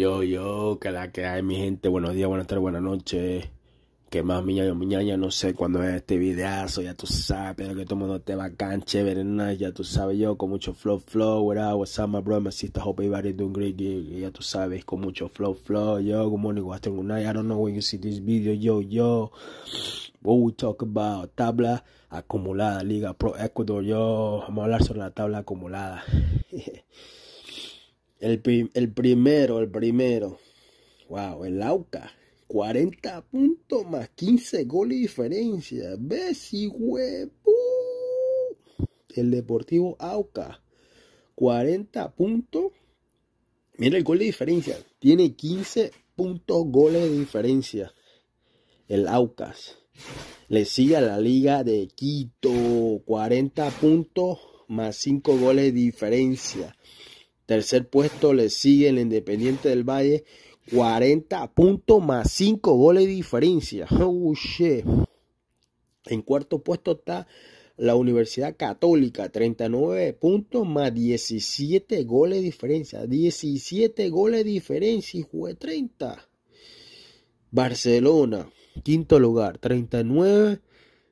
Yo, yo, que la que hay, mi gente, buenos días, buenas tardes, buenas noches. Que más, miña, yo, miña, no sé cuándo es este videazo, ya tú sabes, pero que todo mundo te va chévere, nice, ya tú sabes, yo, con mucho flow, flow, what up, what's up, my brother, my sister, hope everybody doing great, ya tú sabes, con mucho flow, flow, yo, good morning, good night, I don't know when you see this video, yo, yo. What we talk about, tabla acumulada, Liga Pro Ecuador, yo, vamos a hablar sobre la tabla acumulada. El, primero, el primero. Wow, el Auca. 40 puntos más 15 goles de diferencia. y huevo. El Deportivo Auca. 40 puntos. Mira el gol de diferencia. Tiene 15 puntos goles de diferencia. El Aucas. Le sigue a la Liga de Quito. 40 puntos más 5 goles de diferencia. Tercer puesto le sigue el Independiente del Valle, 40 puntos más 5 goles de diferencia. Oh, en cuarto puesto está la Universidad Católica, 39 puntos más 17 goles de diferencia. 17 goles de diferencia, Y de 30. Barcelona, quinto lugar, 39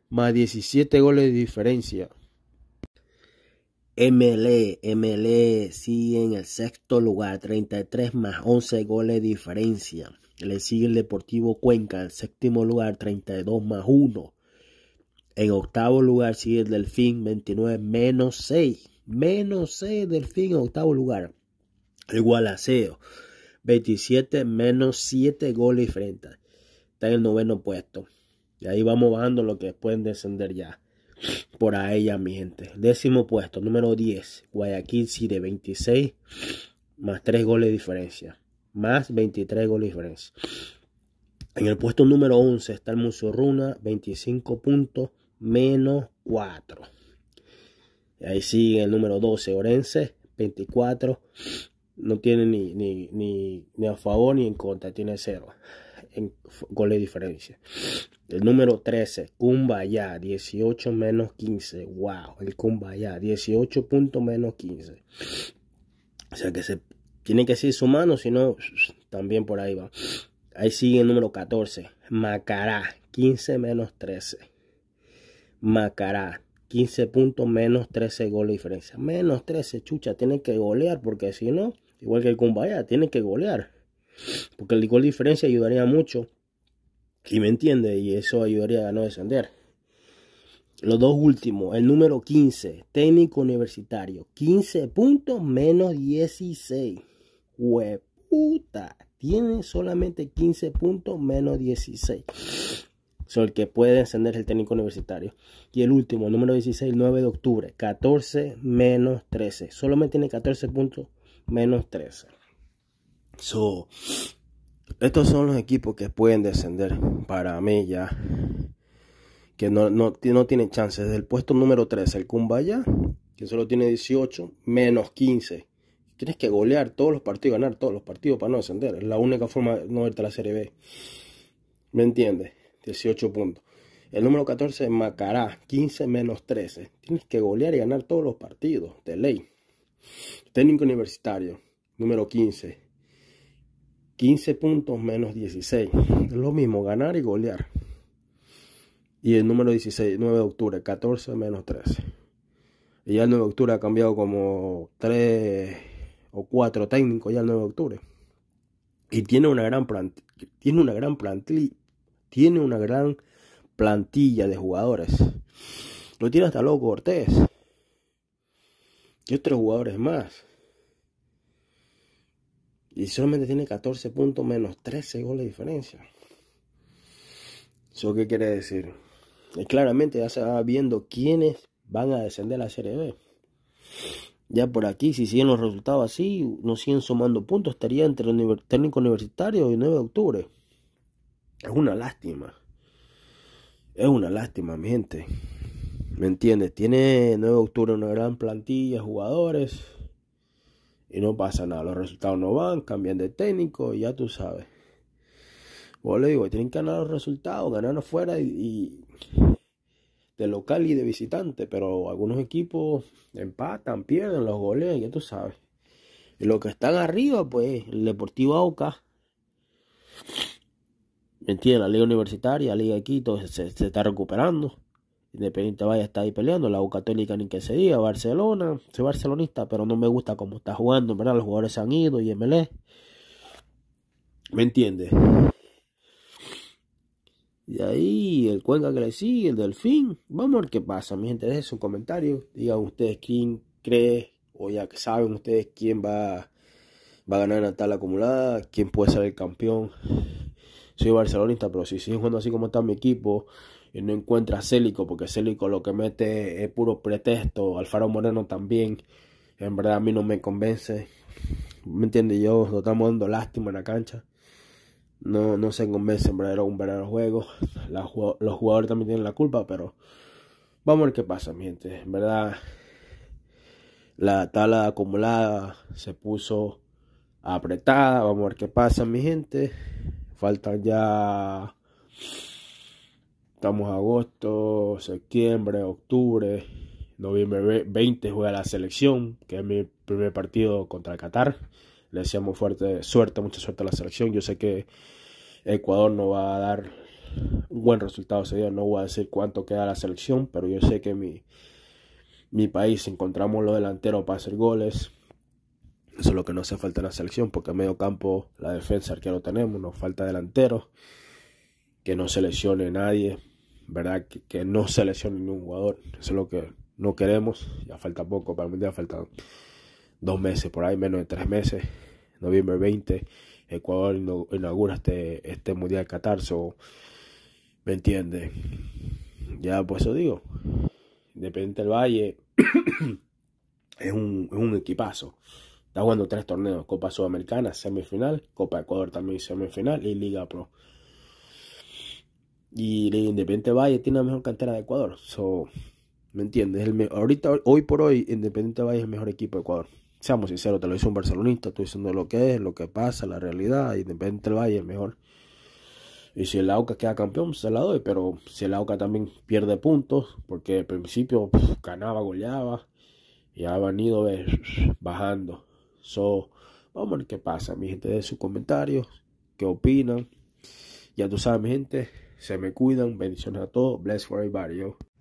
más 17 goles de diferencia. MLE, MLE sigue en el sexto lugar, 33 más 11 goles de diferencia. Le sigue el Deportivo Cuenca, el séptimo lugar, 32 más 1. En octavo lugar sigue el Delfín, 29 menos 6. Menos 6 Delfín en octavo lugar. a Gualaceo, 27 menos 7 goles de frente. Está en el noveno puesto. Y ahí vamos bajando lo que pueden descender ya por ahí ella mi Décimo puesto, número 10, Guayaquil City, 26 más 3 goles de diferencia. Más 23 goles de diferencia. En el puesto número 11 está el runa 25 puntos menos 4. Ahí sigue el número 12, Orense, 24 no tiene ni, a favor ni en contra, tiene cero en goles de diferencia. El número 13, Kumbaya, 18 menos 15. Wow, el Kumbaya, 18 puntos menos 15. O sea que se tiene que ser mano. si no, también por ahí va. Ahí sigue el número 14, Macará, 15 menos 13. Macará, 15 puntos menos 13 goles diferencia. Menos 13, chucha, tiene que golear porque si no, igual que el Cumbaya tiene que golear. Porque el gol diferencia ayudaría mucho. Y me entiende, y eso ayudaría a no descender. Los dos últimos, el número 15, técnico universitario. 15 puntos menos 16. Hueputa, tiene solamente 15 puntos menos 16 sobre el que puede encender el técnico universitario. Y el último, número 16, 9 de octubre, 14 menos 13. Solamente tiene 14 puntos menos 13. So, estos son los equipos que pueden descender para mí ya. Que no, no, tienen chances. Desde el puesto número 13, el Cumbaya, que solo tiene 18, menos 15. Tienes que golear todos los partidos, ganar todos los partidos para no descender. Es la única forma de no verte a la Serie B. ¿Me entiendes? 18 puntos. El número 14, Macará, 15 menos 13. Tienes que golear y ganar todos los partidos, de ley. Técnico universitario, número 15. 15 puntos menos 16. Es lo mismo, ganar y golear. Y el número 16, 9 de octubre, 14 menos 13. Y ya el 9 de octubre ha cambiado como 3 o 4 técnicos ya el 9 de octubre. Y tiene una gran, plantilla, tiene una gran plantilla, tiene una gran plantilla de jugadores. Lo tiene hasta loco Cortés. Y otros jugadores más. Y solamente tiene 14 puntos menos 13 goles de diferencia. ¿Eso qué quiere decir? Eh, claramente ya se va viendo quiénes van a descender a la Serie B. Ya por aquí, si siguen los resultados así, no siguen sumando puntos, estaría entre el técnico universitario y 9 de octubre. Es una lástima. Es una lástima, mi gente. ¿Me entiendes? Tiene 9 de octubre una gran plantilla, jugadores. Y no pasa nada. Los resultados no van, cambian de técnico, y ya tú sabes. Vos digo, tienen que ganar los resultados, ganar afuera y, de local y de visitante. Pero algunos equipos empatan, pierden, los goles ya tú sabes. Y los que están arriba, pues, el Deportivo Aucas ¿Me entiendes? La liga universitaria, la liga de Quito se, está recuperando. Independiente vaya está ahí peleando, la U Católica ni que se diga, Barcelona, soy barcelonista, pero no me gusta cómo está jugando, ¿verdad? Los jugadores se han ido y MLE. ¿Me entiendes? Y ahí el Cuenca que le sigue, el Delfín. Vamos a ver qué pasa, mi gente. Dejen sus comentarios. Digan ustedes quién cree, o ya que saben ustedes quién va, va a ganar la tabla acumulada, quién puede ser el campeón soy barcelonista, pero si siguen jugando así como está mi equipo, y no encuentra a Célico, porque Celico lo que mete es puro pretexto, Alfaro Moreno también, en verdad a mí no me convence, ¿me entiende Yo nos estamos dando lástima en la cancha, no, no se convence, en verdad era un verdadero juego, los jugadores también tienen la culpa, pero vamos a ver qué pasa, mi gente, en verdad la tala acumulada se puso apretada, vamos a ver qué pasa, mi gente. Faltan ya. Estamos agosto, septiembre, octubre, noviembre 20 juega la selección, que es mi primer partido contra el Qatar. Le deseamos fuerte suerte, mucha suerte a la selección. Yo sé que Ecuador no va a dar un buen resultado ese día, no voy a decir cuánto queda la selección, pero yo sé que mi, mi país encontramos los delanteros para hacer goles eso es lo que no hace falta en la selección porque en medio campo la defensa arquero tenemos, nos falta delantero. Que no seleccione nadie, ¿verdad? Que, no seleccione ningún jugador. Eso es lo que no queremos. Ya falta poco, para el Mundial falta dos meses, por ahí menos de tres meses. Noviembre 20, Ecuador inaugura este, este Mundial de Qatar. ¿Me entiende? Ya, por eso digo. Independiente del Valle es un, es un equipazo. Está jugando tres torneos, Copa Sudamericana, semifinal, Copa Ecuador también semifinal y Liga Pro. Y Independiente Valle tiene la mejor cantera de Ecuador. So, ¿Me entiendes? El ahorita, hoy por hoy, Independiente Valle es el mejor equipo de Ecuador. Seamos sinceros, te lo dice un barcelonista, estoy diciendo lo que es, lo que pasa, la realidad. Independiente Valle es el mejor. Y si el AUCA queda campeón, pues, se la doy. Pero si el AUCA también pierde puntos, porque al principio ganaba, goleaba, y ha venido bajando. So, vamos a ver qué pasa, mi gente. De sus comentarios, qué opinan. Ya tú sabes, mi gente. Se me cuidan. Bendiciones a todos. Bless for everybody. Yo.